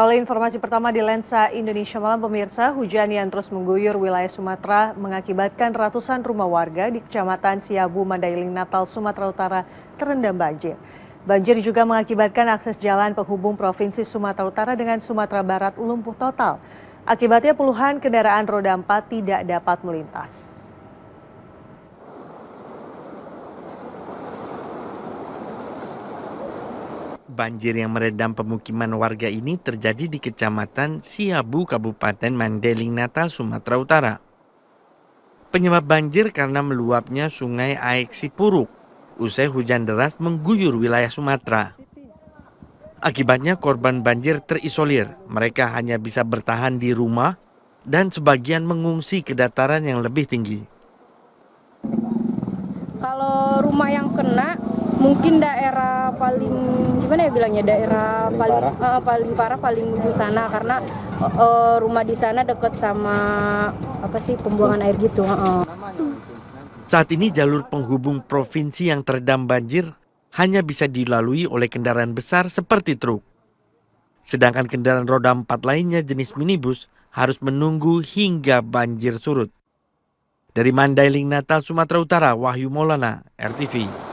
Oleh informasi pertama di Lensa Indonesia Malam Pemirsa, hujan yang terus mengguyur wilayah Sumatera mengakibatkan ratusan rumah warga di Kecamatan Siabu, Mandailing, Natal, Sumatera Utara terendam banjir. Banjir juga mengakibatkan akses jalan penghubung Provinsi Sumatera Utara dengan Sumatera Barat lumpuh total. Akibatnya puluhan kendaraan roda empat tidak dapat melintas. Banjir yang meredam pemukiman warga ini terjadi di Kecamatan Siabu, Kabupaten Mandeling, Natal, Sumatera Utara. Penyebab banjir karena meluapnya sungai Aek Sipuruk usai hujan deras mengguyur wilayah Sumatera. Akibatnya korban banjir terisolir, mereka hanya bisa bertahan di rumah dan sebagian mengungsi ke dataran yang lebih tinggi. Kalau rumah yang kena mungkin daerah paling gimana ya bilangnya daerah paling paling parah, uh, paling, parah paling ujung sana karena uh, rumah di sana dekat sama apa sih pembuangan air gitu. Uh. Saat ini jalur penghubung provinsi yang terendam banjir hanya bisa dilalui oleh kendaraan besar seperti truk. Sedangkan kendaraan roda empat lainnya jenis minibus harus menunggu hingga banjir surut. Dari Mandailing Natal, Sumatera Utara, Wahyu Maulana, RTV.